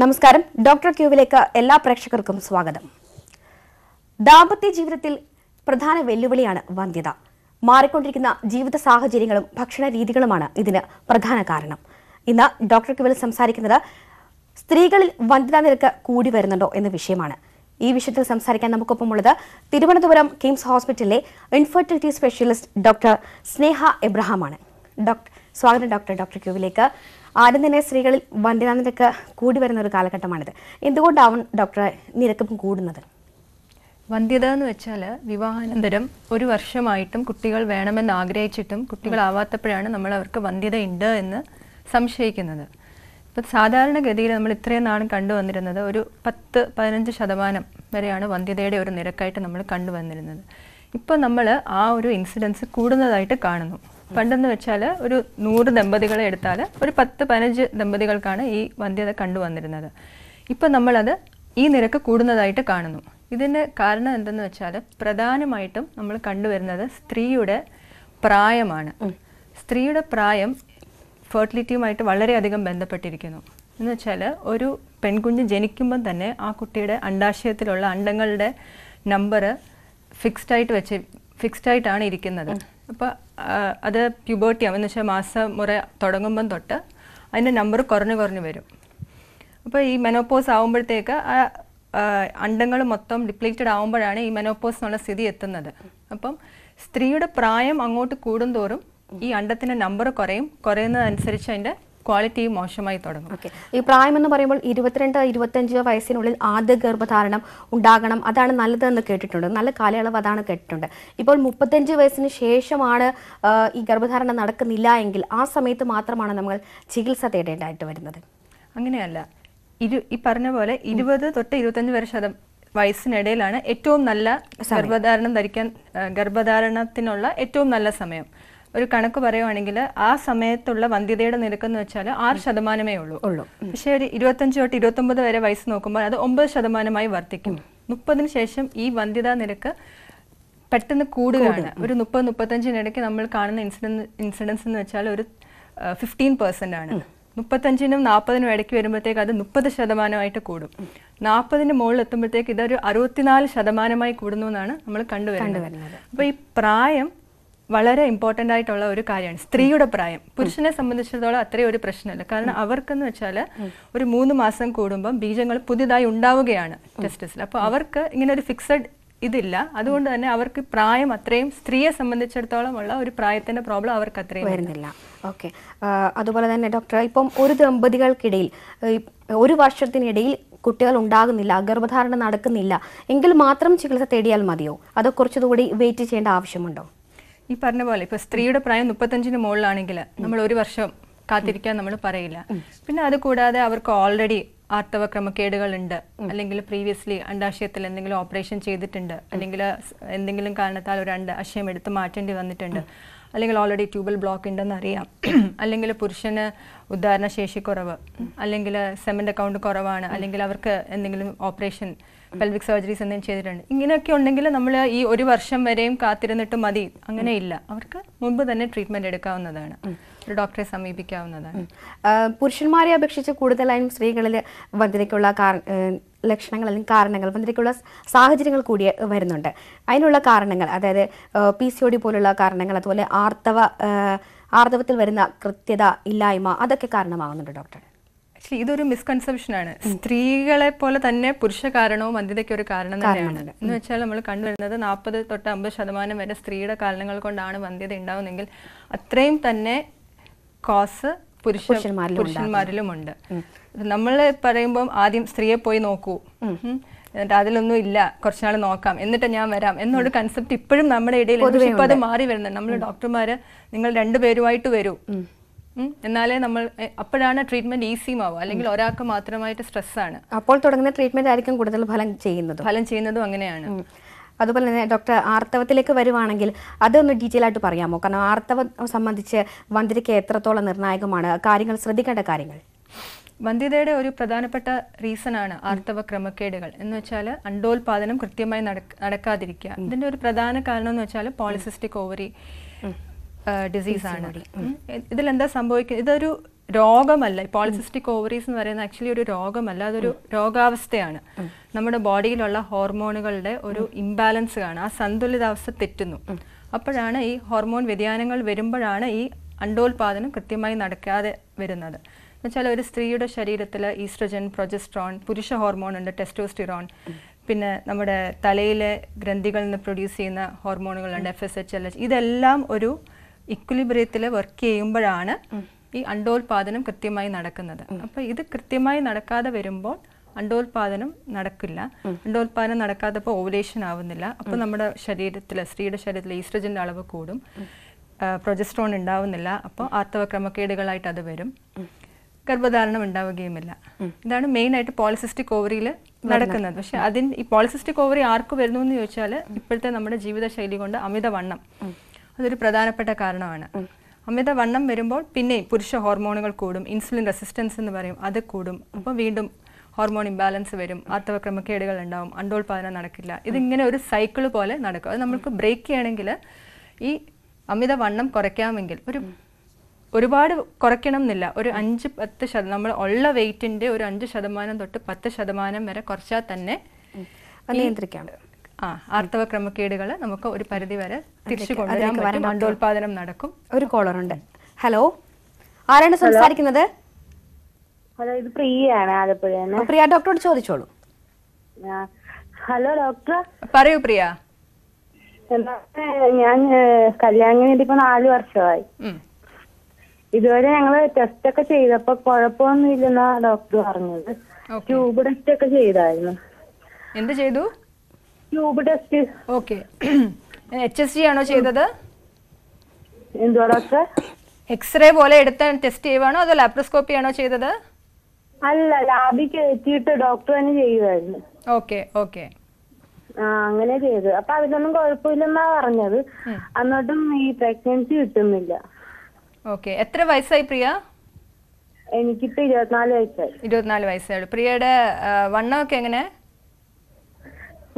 നമസ്കാരം ഡോക്ടർ ക്യൂവിലേക്ക് എല്ലാ പ്രേക്ഷകർക്കും സ്വാഗതം ദാമ്പത്യ ജീവിതത്തിൽ പ്രധാന വെല്ലുവിളിയാണ് വന്ധ്യത മാറിക്കൊണ്ടിരിക്കുന്ന ജീവിത സാഹചര്യങ്ങളും ഭക്ഷണ രീതികളുമാണ് ഇതിന് പ്രധാന കാരണം ഇന്ന് ഡോക്ടർ ക്യൂവിൽ സംസാരിക്കുന്നത് സ്ത്രീകളിൽ വന്ധ്യതാ നിരക്ക് കൂടി വരുന്നുണ്ടോ എന്ന വിഷയമാണ് ഈ വിഷയത്തിൽ സംസാരിക്കാൻ നമുക്കൊപ്പമുള്ളത് തിരുവനന്തപുരം കിംസ് ഹോസ്പിറ്റലിലെ ഇൻഫെർട്ടിലിറ്റി സ്പെഷ്യലിസ്റ്റ് ഡോക്ടർ സ്നേഹ എബ്രഹാമാണ് ഡോക്ടർ സ്വാഗതം ഡോക്ടർ ഡോക്ടർ ക്യൂവിലേക്ക് ആദ്യം തന്നെ സ്ത്രീകളിൽ വന്ധ്യതാ നിരക്ക് കൂടി വരുന്ന ഒരു കാലഘട്ടമാണിത് എന്തുകൊണ്ടാവും ഡോക്ടറെ നിരക്കും കൂടുന്നത് വന്ധ്യത എന്ന് വെച്ചാൽ വിവാഹാനന്തരം ഒരു വർഷമായിട്ടും കുട്ടികൾ വേണമെന്ന് ആഗ്രഹിച്ചിട്ടും കുട്ടികളാവാത്തപ്പോഴാണ് നമ്മൾ അവർക്ക് വന്ധ്യത ഉണ്ട് എന്ന് സംശയിക്കുന്നത് ഇപ്പം സാധാരണഗതിയിൽ നമ്മൾ ഇത്രയും നാൾ കണ്ടുവന്നിരുന്നത് ഒരു പത്ത് പതിനഞ്ച് ശതമാനം വരെയാണ് വന്ധ്യതയുടെ ഒരു നിരക്കായിട്ട് നമ്മൾ കണ്ടുവന്നിരുന്നത് ഇപ്പോൾ നമ്മൾ ആ ഒരു ഇൻസിഡൻസ് കൂടുന്നതായിട്ട് കാണുന്നു പണ്ടെന്ന് വെച്ചാൽ ഒരു നൂറ് ദമ്പതികളെ എടുത്താൽ ഒരു പത്ത് പതിനഞ്ച് ദമ്പതികൾക്കാണ് ഈ വന്ധ്യത കണ്ടുവന്നിരുന്നത് ഇപ്പം നമ്മളത് ഈ നിരക്ക് കൂടുന്നതായിട്ട് കാണുന്നു ഇതിൻ്റെ കാരണം എന്തെന്ന് വെച്ചാൽ പ്രധാനമായിട്ടും നമ്മൾ കണ്ടുവരുന്നത് സ്ത്രീയുടെ പ്രായമാണ് സ്ത്രീയുടെ പ്രായം ഫെർട്ടിലിറ്റിയുമായിട്ട് വളരെയധികം ബന്ധപ്പെട്ടിരിക്കുന്നു എന്ന് വെച്ചാൽ ഒരു പെൺകുഞ്ഞ് ജനിക്കുമ്പം തന്നെ ആ കുട്ടിയുടെ അണ്ടാശയത്തിലുള്ള അണ്ടങ്ങളുടെ നമ്പർ ഫിക്സ്ഡായിട്ട് ആയിട്ട് വെച്ച് ഫിക്സ്ഡായിട്ടാണ് ആയിട്ടാണ് ഇരിക്കുന്നത് അപ്പോൾ അത് പ്യൂബേർട്ടി എന്ന് വെച്ചാൽ മാസം മുറ തുടങ്ങുമ്പം തൊട്ട് അതിൻ്റെ നമ്പർ കുറഞ്ഞു കുറഞ്ഞു വരും അപ്പോൾ ഈ മെനോപ്പോസ് ആകുമ്പോഴത്തേക്ക് ആ അണ്ടങ്ങൾ മൊത്തം ഡിപ്ലീറ്റഡ് ആകുമ്പോഴാണ് ഈ മെനോപ്പോസ് എന്നുള്ള സ്ഥിതി എത്തുന്നത് അപ്പം സ്ത്രീയുടെ പ്രായം അങ്ങോട്ട് കൂടുന്തോറും ഈ അണ്ടത്തിൻ്റെ നമ്പർ കുറയും കുറയുന്നതനുസരിച്ച് അതിൻ്റെ ക്വാളിറ്റി മോശമായി തുടങ്ങും ഓക്കെ ഈ പ്രായം എന്ന് പറയുമ്പോൾ ഇരുപത്തിരണ്ട് ഇരുപത്തഞ്ച് വയസ്സിനുള്ളിൽ ആദ്യ ഗർഭധാരണം ഉണ്ടാകണം അതാണ് നല്ലതെന്ന് കേട്ടിട്ടുണ്ട് നല്ല കാലയളവ് അതാണ് കേട്ടിട്ടുണ്ട് ഇപ്പോൾ മുപ്പത്തഞ്ച് വയസ്സിന് ശേഷമാണ് ഈ ഗർഭധാരണം നടക്കുന്നില്ല എങ്കിൽ ആ സമയത്ത് മാത്രമാണ് നമ്മൾ ചികിത്സ തേടേണ്ടതായിട്ട് വരുന്നത് അങ്ങനെയല്ല ഇരു ഈ പറഞ്ഞ പോലെ ഇരുപത് തൊട്ട് ഇരുപത്തഞ്ച് വരെ ശതം വയസ്സിനിടയിലാണ് ഏറ്റവും നല്ല ഗർഭധാരണം ധരിക്കാൻ ഗർഭധാരണത്തിനുള്ള ഏറ്റവും നല്ല സമയം ഒരു കണക്ക് പറയുവാണെങ്കിൽ ആ സമയത്തുള്ള വന്ധ്യതയുടെ നിരക്ക് എന്ന് വെച്ചാൽ ആറ് ശതമാനമേ ഉള്ളൂ ഉള്ളൂ പക്ഷേ ഒരു ഇരുപത്തഞ്ച് തൊട്ട് ഇരുപത്തൊമ്പത് വരെ വയസ്സ് നോക്കുമ്പോൾ അത് ഒമ്പത് ശതമാനമായി വർദ്ധിക്കും മുപ്പതിന് ശേഷം ഈ വന്ധ്യതാ നിരക്ക് പെട്ടെന്ന് കൂടുകയാണ് ഒരു മുപ്പത് മുപ്പത്തഞ്ചിനിടയ്ക്ക് നമ്മൾ കാണുന്ന ഇൻസിഡൻസ് ഇൻസിഡൻസ് എന്ന് വെച്ചാൽ ഒരു ഫിഫ്റ്റീൻ പെർസെൻ്റ് ആണ് മുപ്പത്തഞ്ചിനും നാൽപ്പതിനും ഇടയ്ക്ക് വരുമ്പോഴത്തേക്ക് അത് മുപ്പത് ശതമാനമായിട്ട് കൂടും നാൽപ്പതിന് മുകളിൽ എത്തുമ്പോഴത്തേക്ക് ഇതൊരു അറുപത്തിനാല് ശതമാനമായി കൂടുന്നു എന്നാണ് നമ്മൾ കണ്ടുവരുന്നത് അപ്പോൾ ഈ പ്രായം വളരെ ഇമ്പോർട്ടൻ്റ് ആയിട്ടുള്ള ഒരു കാര്യമാണ് സ്ത്രീയുടെ പ്രായം പുരുഷനെ സംബന്ധിച്ചിടത്തോളം അത്രയും ഒരു പ്രശ്നമല്ല കാരണം അവർക്കെന്ന് വെച്ചാൽ ഒരു മൂന്ന് മാസം കൂടുമ്പം ബീജങ്ങൾ പുതിയതായി ഉണ്ടാവുകയാണ് ടെസ്റ്റസിൽ അപ്പോൾ അവർക്ക് ഇങ്ങനെ ഒരു ഫിക്സഡ് ഇതില്ല അതുകൊണ്ട് തന്നെ അവർക്ക് പ്രായം അത്രയും സ്ത്രീയെ സംബന്ധിച്ചിടത്തോളം ഉള്ള ഒരു പ്രായത്തിന്റെ പ്രോബ്ലം അവർക്ക് അത്രയും വരുന്നില്ല ഓക്കെ അതുപോലെ തന്നെ ഡോക്ടർ ഇപ്പം ഒരു ദമ്പതികൾക്കിടയിൽ ഒരു വർഷത്തിനിടയിൽ കുട്ടികൾ ഉണ്ടാകുന്നില്ല ഗർഭധാരണ നടക്കുന്നില്ല എങ്കിൽ മാത്രം ചികിത്സ തേടിയാൽ മതിയോ അതോ കുറച്ചുകൂടി വെയിറ്റ് ചെയ്യേണ്ട ആവശ്യമുണ്ടോ ഈ പറഞ്ഞ പോലെ ഇപ്പൊ സ്ത്രീയുടെ പ്രായം മുപ്പത്തഞ്ചിന് മുകളിലാണെങ്കിൽ നമ്മൾ ഒരു വർഷം കാത്തിരിക്കാൻ നമ്മൾ പറയില്ല പിന്നെ അത് കൂടാതെ അവർക്ക് ഓൾറെഡി ആർത്തവ ക്രമക്കേടുകൾ ഉണ്ട് അല്ലെങ്കിൽ പ്രീവിയസ്ലി അണ്ടാശയത്തിൽ എന്തെങ്കിലും ഓപ്പറേഷൻ ചെയ്തിട്ടുണ്ട് അല്ലെങ്കിൽ എന്തെങ്കിലും കാരണത്താൽ ഒരു അണ്ടാശയം എടുത്ത് മാറ്റേണ്ടി വന്നിട്ടുണ്ട് അല്ലെങ്കിൽ ഓൾറെഡി ട്യൂബൽ ബ്ലോക്ക് ഉണ്ടെന്ന് അറിയാം അല്ലെങ്കിൽ പുരുഷന് ഉദാഹരണ ശേഷി കുറവ് അല്ലെങ്കിൽ സെമന്റ് അക്കൗണ്ട് കുറവാണ് അല്ലെങ്കിൽ അവർക്ക് എന്തെങ്കിലും ഓപ്പറേഷൻ പെൽവിക് സർജറീസ് എന്തെങ്കിലും ചെയ്തിട്ടുണ്ട് ഇങ്ങനെയൊക്കെ ഉണ്ടെങ്കിൽ നമ്മൾ ഈ ഒരു വർഷം വരെയും കാത്തിരുന്നിട്ട് മതി അങ്ങനെ ഇല്ല അവർക്ക് മുമ്പ് തന്നെ ട്രീറ്റ്മെന്റ് എടുക്കാവുന്നതാണ് ഒരു ഡോക്ടറെ സമീപിക്കാവുന്നതാണ് പുരുഷന്മാരെ അപേക്ഷിച്ച് കൂടുതലായും സ്ത്രീകളിൽ വന്ധ്യതയ്ക്കുള്ള ലക്ഷണങ്ങൾ അല്ലെങ്കിൽ കാരണങ്ങൾ വന്ധ്യതയ്ക്കുള്ള സാഹചര്യങ്ങൾ കൂടി വരുന്നുണ്ട് അതിനുള്ള കാരണങ്ങൾ അതായത് പി സി ഒ ഡി പോലുള്ള കാരണങ്ങൾ അതുപോലെ ആർത്തവ ആർത്തവത്തിൽ വരുന്ന കൃത്യത ഇല്ലായ്മ അതൊക്കെ കാരണമാകുന്നുണ്ട് ഡോക്ടർ ആക്ച്വലി ഇതൊരു ആണ് സ്ത്രീകളെ പോലെ തന്നെ പുരുഷ കാരണവും വന്ധ്യതയ്ക്ക് ഒരു കാരണം തന്നെയാണ് എന്ന് വെച്ചാൽ നമ്മൾ കണ്ടുവരുന്നത് നാൽപ്പത് തൊട്ട് അമ്പത് ശതമാനം വരെ സ്ത്രീയുടെ കാരണങ്ങൾ കൊണ്ടാണ് വന്ധ്യത ഉണ്ടാവുന്നെങ്കിൽ അത്രയും തന്നെ കോസ് പുരുഷ പുരുഷന്മാരിലുമുണ്ട് നമ്മൾ പറയുമ്പം ആദ്യം സ്ത്രീയെ പോയി നോക്കൂ എന്നിട്ട് അതിലൊന്നും ഇല്ല കുറച്ചുനാൾ നോക്കാം എന്നിട്ട് ഞാൻ വരാം എന്നൊരു കൺസെപ്റ്റ് ഇപ്പോഴും നമ്മുടെ ഇടയിൽ ഇപ്പം അത് മാറി വരുന്നത് നമ്മൾ ഡോക്ടർമാര് നിങ്ങൾ രണ്ടുപേരുമായിട്ട് വരൂ എന്നാലേ നമ്മൾ അപ്പോഴാണ് ട്രീറ്റ്മെന്റ് ആവുക അല്ലെങ്കിൽ ഒരാൾക്ക് മാത്രമായിട്ട് സ്ട്രെസ് ആണ് അപ്പോൾ തുടങ്ങുന്ന ട്രീറ്റ്മെന്റ് ആയിരിക്കും കൂടുതൽ ഫലം ചെയ്യുന്നത് ഫലം ചെയ്യുന്നതും അങ്ങനെയാണ് അതുപോലെ തന്നെ ഡോക്ടർ ആർത്തവത്തിലേക്ക് വരുവാണെങ്കിൽ അതൊന്ന് ഡീറ്റെയിൽ ആയിട്ട് പറയാമോ കാരണം ആർത്തവം സംബന്ധിച്ച് വന്ധ്യതയ്ക്ക് എത്രത്തോളം നിർണായകമാണ് കാര്യങ്ങൾ ശ്രദ്ധിക്കേണ്ട കാര്യങ്ങൾ വന്ധ്യതയുടെ ഒരു പ്രധാനപ്പെട്ട റീസൺ ആണ് ആർത്തവ ക്രമക്കേടുകൾ എന്ന് വെച്ചാൽ അണ്ടോൽപാദനം കൃത്യമായി നടക്കാതിരിക്കുക ഇതിന്റെ ഒരു പ്രധാന കാരണം എന്ന് വെച്ചാൽ പോളിസിസ്റ്റിക് ഓവറി ഡിസീസ് ആണ് ഇതിൽ എന്താ സംഭവിക്കുന്നത് ഇതൊരു രോഗമല്ല പോളിസിസ്റ്റിക് ഓവറീസ് എന്ന് പറയുന്നത് ആക്ച്വലി ഒരു രോഗമല്ല അതൊരു രോഗാവസ്ഥയാണ് നമ്മുടെ ബോഡിയിലുള്ള ഹോർമോണുകളുടെ ഒരു ഇംബാലൻസ് ആണ് ആ സന്തുലിതാവസ്ഥ തെറ്റുന്നു അപ്പോഴാണ് ഈ ഹോർമോൺ വ്യതിയാനങ്ങൾ വരുമ്പോഴാണ് ഈ അണ്ടോൽപാദനം കൃത്യമായി നടക്കാതെ വരുന്നത് എന്നുവെച്ചാൽ ഒരു സ്ത്രീയുടെ ശരീരത്തിൽ ഈസ്ട്രജൻ പ്രൊജസ്ട്രോൺ പുരുഷ ഹോർമോൺ ഉണ്ട് ടെസ്റ്റോസ്റ്റിറോൺ പിന്നെ നമ്മുടെ തലയിലെ ഗ്രന്ഥികളിൽ നിന്ന് പ്രൊഡ്യൂസ് ചെയ്യുന്ന ഹോർമോണുകളുണ്ട് F S H L H ഇതെല്ലാം ഒരു ഇക്വലിബ്രിയത്തിൽ വർക്ക് ചെയ്യുമ്പോഴാണ് ഈ അണ്ടോൽപാദനം കൃത്യമായി നടക്കുന്നത് അപ്പോൾ ഇത് കൃത്യമായി നടക്കാതെ വരുമ്പോൾ അണ്ടോൽപാദനം നടക്കില്ല അണ്ടോൽപാദനം നടക്കാതെ ഇപ്പോൾ ഓവലേഷൻ ആവുന്നില്ല അപ്പോൾ നമ്മുടെ ശരീരത്തിലെ സ്ത്രീയുടെ ശരീരത്തിൽ ഈസ്ട്രജന്റെ അളവ് കൂടും പ്രൊജസ്ട്രോൺ ഉണ്ടാവുന്നില്ല അപ്പോൾ ആർത്തവ ക്രമക്കേടുകളായിട്ട് അത് വരും ഗർഭധാരണം ഉണ്ടാവുകയുമില്ല ഇതാണ് മെയിൻ ആയിട്ട് പോളിസിസ്റ്റിക് ഓവറിയിൽ നടക്കുന്നത് പക്ഷെ അതിന് ഈ പോളിസിസ്റ്റിക് ഓവറി ആർക്ക് വരുന്നു എന്ന് ചോദിച്ചാൽ ഇപ്പോഴത്തെ നമ്മുടെ ജീവിതശൈലി കൊണ്ട് അമിതവണ്ണം അതൊരു പ്രധാനപ്പെട്ട കാരണമാണ് അമിത വണ്ണം വരുമ്പോൾ പിന്നെ പുരുഷ ഹോർമോണുകൾ കൂടും ഇൻസുലിൻ റെസിസ്റ്റൻസ് എന്ന് പറയും അത് കൂടും അപ്പോൾ വീണ്ടും ഹോർമോൺ ഇംബാലൻസ് വരും ആർത്തവ ക്രമക്കേടുകൾ ഉണ്ടാവും അണ്ടോൽപാദനം നടക്കില്ല ഇതിങ്ങനെ ഒരു സൈക്കിൾ പോലെ നടക്കും അത് നമ്മൾക്ക് ബ്രേക്ക് ചെയ്യണമെങ്കിൽ ഈ അമിത വണ്ണം കുറയ്ക്കാമെങ്കിൽ ഒരു ഒരുപാട് കുറയ്ക്കണം എന്നില്ല ഒരു അഞ്ച് പത്ത് ശതമാനം നമ്മൾ ഉള്ള വെയിറ്റിൻ്റെ ഒരു അഞ്ച് ശതമാനം തൊട്ട് പത്ത് ശതമാനം വരെ കുറച്ചാൽ തന്നെ നിയന്ത്രിക്കാം ആ ആർത്തവ ക്രമക്കേടുകൾ നമുക്ക് ഒരു പരിധി വരെ തിരിച്ചു കൊണ്ടുവരാൻ നടക്കും ഒരു കോളർ ഉണ്ട് ഹലോ ആരാണ് സംസാരിക്കുന്നത് ഹലോ ഇത് പ്രിയയാണ് ആലപ്പുഴ പ്രിയ ഡോക്ടറോട് ചോദിച്ചോളൂ ഹലോ ഡോക്ടർ പറയൂ പ്രിയ ഞാൻ കല്യാണം ഇപ്പൊ നാല് വർഷമായി ഇതുവരെ ഞങ്ങള് ടെസ്റ്റ് ഒക്കെ ചെയ്തപ്പോ കുഴപ്പമൊന്നും ഇല്ലെന്നാ ഡോക്ടർ പറഞ്ഞത് ട്യൂബ് ടെസ്റ്റ് ഒക്കെ ചെയ്തായിരുന്നു എന്ത് ചെയ്തു tube test okay H S G ആണോ ചെയ്തത് എന്തുവാ ഡോക്ടർ എക്സ്റേ പോലെ എടുത്ത് ടെസ്റ്റ് ചെയ്യുവാണോ അതോ ലാപ്രോസ്കോപ്പി ആണോ ചെയ്തത് അല്ല ലാബിക്ക് എത്തിയിട്ട് ഡോക്ടർ തന്നെ ചെയ്യുമായിരുന്നു ഓക്കെ ഓക്കെ ആ അങ്ങനെ ചെയ്തു അപ്പൊ അതിനൊന്നും കുഴപ്പമില്ലെന്നാ പറഞ്ഞത് എന്നിട്ടും ഈ പ്രഗ്നൻസി കിട്ടുന്നില്ല ഓക്കെ എത്ര വയസ്സായി പ്രിയ എനിക്കിപ്പോ ഇരുപത്തിനാല് വയസ്സായി ഇരുപത്തിനാല് വയസ്സായുള്ളൂ പ്രിയയുടെ വണ്ണമൊക്കെ എങ്ങനെ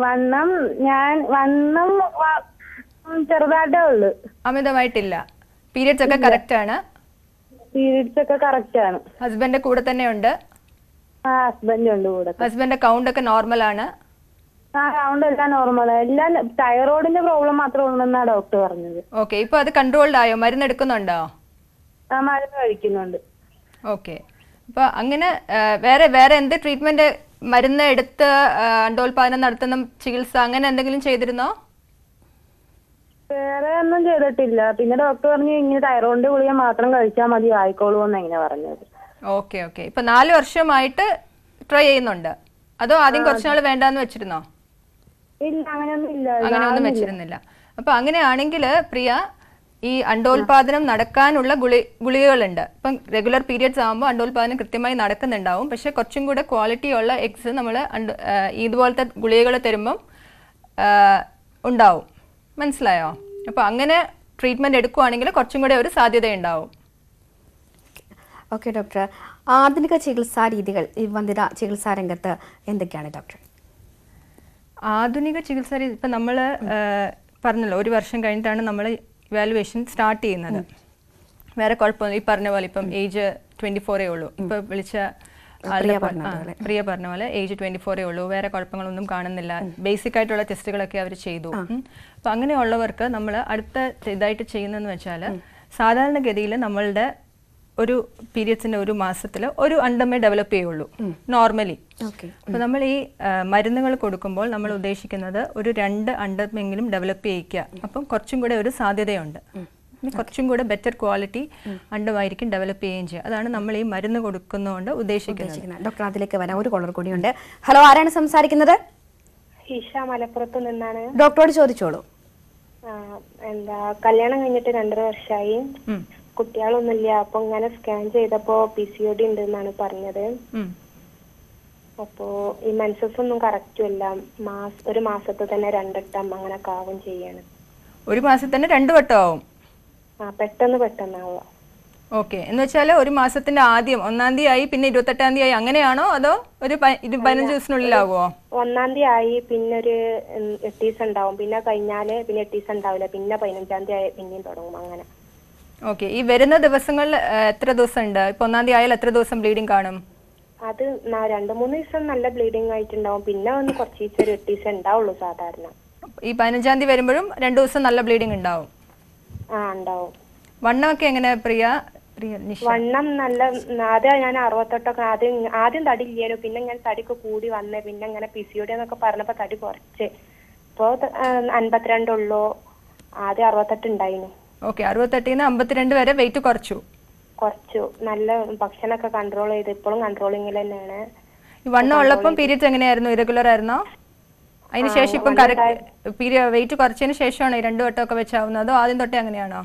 വണ്ണം ഞാൻ വണ്ണം ചെറുതായിട്ടേ ഉള്ളു അമിതമായിട്ടില്ല പീരിയഡ്സ് ഒക്കെ കറക്റ്റ് ആണ് പീരിയഡ്സ് ഒക്കെ കറക്റ്റ് ആണ് ഹസ്ബൻഡ് കൂടെ തന്നെ ഉണ്ട് ആ ഹസ്ബൻഡ് ഉണ്ട് കൂടെ ഹസ്ബൻഡ് കൗണ്ട് ഒക്കെ നോർമൽ ആണ് ആ കൗണ്ട് എല്ലാം നോർമൽ എല്ലാം തൈറോയിഡിന്റെ പ്രോബ്ലം മാത്രമേ ഉള്ളെന്നാണ് ഡോക്ടർ പറഞ്ഞത് ഓക്കെ ഇപ്പൊ അത് കൺട്രോൾഡ് ആയോ മരുന്ന് എടുക്കുന്നുണ്ടോ ആ മരുന്ന് കഴിക്കുന്നുണ്ട് ഓക്കെ അപ്പോൾ അങ്ങനെ വേറെ വേറെ എന്ത് ട്രീറ്റ്മെന്റ് മരുന്ന് എടുത്ത് അണ്ടോൽപാദനം നടത്തുന്ന ചികിത്സ അങ്ങനെ എന്തെങ്കിലും ചെയ്തിരുന്നോ വേറെ ഒന്നും ചെയ്തിട്ടില്ല പിന്നെ ഡോക്ടർ പറഞ്ഞു ഇങ്ങനെ തൈറോയിഡ് ഗുളിക മാത്രം കഴിച്ചാൽ മതി ആയിക്കോളൂ എന്ന് ഇങ്ങനെ പറഞ്ഞത് ഓക്കെ ഓക്കെ ഇപ്പൊ നാല് വർഷമായിട്ട് ട്രൈ ചെയ്യുന്നുണ്ട് അതോ ആദ്യം നാൾ വേണ്ടാന്ന് വെച്ചിരുന്നോ ഇല്ല അങ്ങനെയൊന്നും ഇല്ല അങ്ങനെയൊന്നും വെച്ചിരുന്നില്ല അപ്പൊ അങ്ങനെയാണെങ്കിൽ പ്രിയ ഈ അണ്ടോൽപാദനം നടക്കാനുള്ള ഗുളി ഗുളികകളുണ്ട് ഇപ്പം റെഗുലർ പീരിയഡ്സ് ആകുമ്പോൾ അണ്ടോൽപാദനം കൃത്യമായി നടക്കുന്നുണ്ടാവും പക്ഷേ കുറച്ചും കൂടെ ക്വാളിറ്റി ഉള്ള എഗ്സ് നമ്മൾ ഇതുപോലത്തെ ഗുളികകൾ തരുമ്പം ഉണ്ടാവും മനസ്സിലായോ അപ്പോൾ അങ്ങനെ ട്രീറ്റ്മെന്റ് എടുക്കുവാണെങ്കിൽ കുറച്ചും കൂടെ ഒരു സാധ്യതയുണ്ടാവും ഓക്കെ ഡോക്ടർ ആധുനിക ചികിത്സാ രീതികൾ ഈ ചികിത്സാ രംഗത്ത് എന്തൊക്കെയാണ് ഡോക്ടർ ആധുനിക ചികിത്സാ രീതി ഇപ്പം നമ്മൾ പറഞ്ഞല്ലോ ഒരു വർഷം കഴിഞ്ഞിട്ടാണ് നമ്മൾ വാലുവേഷൻ സ്റ്റാർട്ട് ചെയ്യുന്നത് വേറെ കുഴപ്പമൊന്നും ഈ പറഞ്ഞ പോലെ ഇപ്പം ഏജ് ട്വന്റി ഫോറേ ഉള്ളൂ ഇപ്പൊ വിളിച്ച പ്രിയ പറഞ്ഞ പോലെ ഏജ് ട്വന്റി ഫോറേ ഉള്ളൂ വേറെ കുഴപ്പങ്ങളൊന്നും കാണുന്നില്ല ബേസിക് ആയിട്ടുള്ള ടെസ്റ്റുകളൊക്കെ അവർ ചെയ്തു അപ്പൊ അങ്ങനെയുള്ളവർക്ക് നമ്മൾ അടുത്ത ഇതായിട്ട് ചെയ്യുന്നതെന്ന് വെച്ചാൽ സാധാരണഗതിയിൽ നമ്മളുടെ ഒരു പീരിയഡ്സിന്റെ ഒരു മാസത്തിൽ ഒരു അണ്ടമേ ഡെവലപ്പ് ചെയ്യുള്ളൂ നോർമലി അപ്പോൾ നമ്മൾ ഈ മരുന്നുകൾ കൊടുക്കുമ്പോൾ നമ്മൾ ഉദ്ദേശിക്കുന്നത് ഒരു രണ്ട് അണ്ടമെങ്കിലും ഡെവലപ്പ് ചെയ്യിക്കുക അപ്പം കുറച്ചും കൂടെ ഒരു സാധ്യതയുണ്ട് കുറച്ചും കൂടെ ബെറ്റർ ക്വാളിറ്റി അണ്ടമായിരിക്കും ഡെവലപ്പ് ചെയ്യുകയും ചെയ്യുക അതാണ് നമ്മൾ ഈ മരുന്ന് കൊടുക്കുന്നതുകൊണ്ട് ഉദ്ദേശിക്കുന്നത് ഡോക്ടർ അതിലേക്ക് വരാൻ ഒരു കോളർ കൂടിയുണ്ട് ഹലോ ആരാണ് സംസാരിക്കുന്നത് ഈഷ മലപ്പുറത്ത് നിന്നാണ് ഡോക്ടറോട് ചോദിച്ചോളൂ എന്താ കല്യാണം കഴിഞ്ഞിട്ട് രണ്ടര വർഷമായി കുട്ടികളൊന്നുമില്ല അപ്പൊ ഇങ്ങനെ സ്കാൻ ചെയ്തപ്പോ പി സി ഒ ഡി ഉണ്ട് എന്നാണ് പറഞ്ഞത് അപ്പോ ഈ മെൻസസ് ഒന്നും കറക്റ്റും അല്ല മാസ ഒരു മാസത്തെ തന്നെ രണ്ടെട്ടം അങ്ങനെ കാവും ചെയ്യാണ് ഒരു മാസത്തിൽ തന്നെ വട്ടം ആവും ആ പെട്ടെന്ന് പെട്ടെന്നാവുക ഓക്കെ എന്ന് വെച്ചാൽ ഒരു മാസത്തിന്റെ ആദ്യം ഒന്നാം തീയതി ആയി പിന്നെ ഇരുപത്തെട്ടാം തീയതി ആയി അങ്ങനെയാണോ അതോ ഒരു പതിനഞ്ച് ദിവസത്തിനുള്ളിലാവോ ഒന്നാം തീയതി ആയി പിന്നെ ഒരു എട്ട് ദിവസം ഉണ്ടാവും പിന്നെ കഴിഞ്ഞാല് പിന്നെ എട്ട് ദിവസം ഉണ്ടാവില്ല പിന്നെ പതിനഞ്ചാം തീയതി ആയി പിന്നെയും തുടങ്ങും അങ്ങനെ ഓക്കെ ഈ വരുന്ന ദിവസങ്ങളിൽ എത്ര ദിവസം ഉണ്ട് ഇപ്പൊ ഒന്നാം തീയതി ആയാൽ എത്ര ദിവസം ബ്ലീഡിംഗ് കാണും അത് രണ്ടു മൂന്ന് ദിവസം നല്ല ബ്ലീഡിംഗ് ആയിട്ടുണ്ടാവും പിന്നെ ഒന്ന് കുറച്ച് ദിവസം ഒരു എട്ട് ദിവസം ഉണ്ടാവുള്ളൂ സാധാരണ ഈ പതിനഞ്ചാം തീയതി വരുമ്പോഴും രണ്ടു ദിവസം നല്ല ബ്ലീഡിംഗ് ഉണ്ടാവും ആ ഉണ്ടാവും വണ്ണമൊക്കെ എങ്ങനെ പ്രിയ വണ്ണം നല്ല ആദ്യം ഞാൻ അറുപത്തെട്ടൊക്കെ ആദ്യം ആദ്യം തടി ഇല്ലേനു പിന്നെ ഞാൻ തടിക്ക് കൂടി വന്നേ പിന്നെ ഇങ്ങനെ പി സി എന്നൊക്കെ പറഞ്ഞപ്പോ തടി കുറച്ച് ഇപ്പൊ അൻപത്തിരണ്ടുള്ളൂ ആദ്യം അറുപത്തെട്ട് ഉണ്ടായിരുന്നു ഓക്കെ അറുപത്തെട്ടിൽ നിന്ന് അമ്പത്തിരണ്ട് വരെ വെയിറ്റ് കുറച്ചു കുറച്ചു നല്ല ഭക്ഷണമൊക്കെ കൺട്രോൾ ചെയ്ത് ഇപ്പോഴും കൺട്രോളിങ്ങിൽ തന്നെയാണ് വണ്ണം ഉള്ളപ്പം പീരീഡ്സ് എങ്ങനെയായിരുന്നു ഇറഗുലർ ആയിരുന്നോ അതിന് ശേഷം ഇപ്പം വെയിറ്റ് കുറച്ചതിന് ശേഷമാണ് രണ്ടു വട്ടമൊക്കെ അതോ ആദ്യം തൊട്ടേ അങ്ങനെയാണോ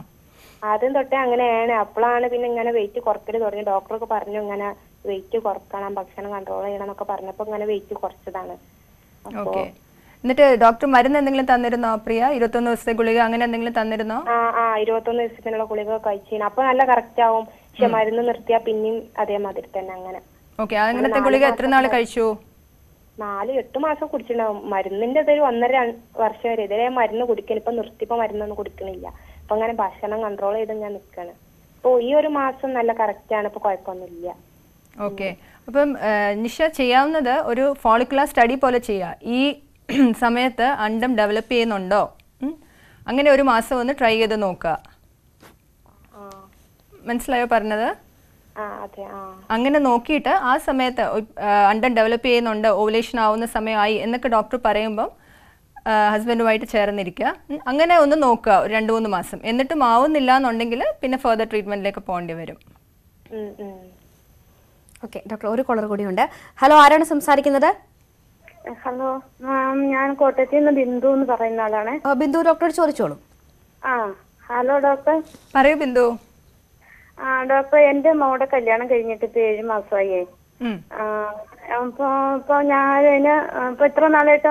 ആദ്യം തൊട്ടേ അങ്ങനെയാണ് അപ്പോഴാണ് പിന്നെ ഇങ്ങനെ വെയിറ്റ് കുറക്കൽ തുടങ്ങി ഡോക്ടറൊക്കെ പറഞ്ഞു ഇങ്ങനെ വെയിറ്റ് കുറക്കണം ഭക്ഷണം കൺട്രോൾ ചെയ്യണം എന്നൊക്കെ പറഞ്ഞപ്പോൾ ഇങ്ങനെ വെയിറ്റ് കുറച്ചതാണ് അപ്പോൾ എന്നിട്ട് ഡോക്ടർ മരുന്ന് എന്തെങ്കിലും തന്നിരുന്നോ പ്രിയ ഇരുപത്തൊന്ന് ദിവസത്തെ ഗുളിക അങ്ങനെ എന്തെങ്കിലും തന്നിരുന്നോ ആ ഇരുപത്തൊന്ന് ദിവസത്തിനുള്ള ഗുളിക കഴിച്ചു അപ്പൊ നല്ല കറക്റ്റ് ആവും പക്ഷെ മരുന്ന് നിർത്തിയാ പിന്നെയും അതേമാതിരി തന്നെ അങ്ങനെ ഓക്കെ അങ്ങനത്തെ ഗുളിക എത്ര നാൾ കഴിച്ചു നാല് എട്ട് മാസം കുടിച്ചിട്ടുണ്ടാവും മരുന്നിന്റെ ഇതൊരു ഒന്നര വർഷം വരെ ഇതേ മരുന്ന് കുടിക്കണം ഇപ്പൊ നിർത്തിപ്പോ മരുന്നൊന്നും കുടിക്കണില്ല അപ്പൊ അങ്ങനെ ഭക്ഷണം കൺട്രോൾ ചെയ്ത് ഞാൻ നിക്കാണ് അപ്പൊ ഈ ഒരു മാസം നല്ല കറക്റ്റ് ആണ് ഇപ്പൊ കുഴപ്പമൊന്നുമില്ല ഓക്കെ അപ്പം നിഷ ചെയ്യാവുന്നത് ഒരു ഫോളിക്കുലർ സ്റ്റഡി പോലെ ചെയ്യുക ഈ സമയത്ത് അണ്ടം ഡെവലപ്പ് ചെയ്യുന്നുണ്ടോ അങ്ങനെ ഒരു മാസം ഒന്ന് ട്രൈ ചെയ്ത് നോക്കുക മനസ്സിലായോ പറഞ്ഞത് അങ്ങനെ നോക്കിയിട്ട് ആ സമയത്ത് അണ്ടം ഡെവലപ്പ് ചെയ്യുന്നുണ്ട് ഓവുലേഷൻ ആവുന്ന സമയമായി എന്നൊക്കെ ഡോക്ടർ പറയുമ്പം ഹസ്ബൻഡുമായിട്ട് ചേർന്നിരിക്കുക അങ്ങനെ ഒന്ന് നോക്കുക രണ്ട് മൂന്ന് മാസം എന്നിട്ടും ആവുന്നില്ല എന്നുണ്ടെങ്കിൽ പിന്നെ ഫർദർ ട്രീറ്റ്മെന്റിലേക്ക് പോകേണ്ടി വരും ഓക്കെ ഡോക്ടർ ഒരു കോളർ കൂടിയുണ്ട് ഹലോ ആരാണ് സംസാരിക്കുന്നത് ഹലോ മാം ഞാൻ കോട്ടയത്തിൽ നിന്ന് ബിന്ദു എന്ന് പറയുന്ന ആളാണ് ബിന്ദു ഡോക്ടറോട് ചോദിച്ചോളൂ ആ ഹലോ ഡോക്ടർ പറയൂ ബിന്ദു ആ ഡോക്ടർ എന്റെ മോടെ കല്യാണം കഴിഞ്ഞിട്ട് ഇപ്പൊ ഏഴ് മാസമായേ ഉം. ആ, അപ്പൊ ഇപ്പൊ ഞാൻ ഇപ്പൊ എത്ര നാളായിട്ട്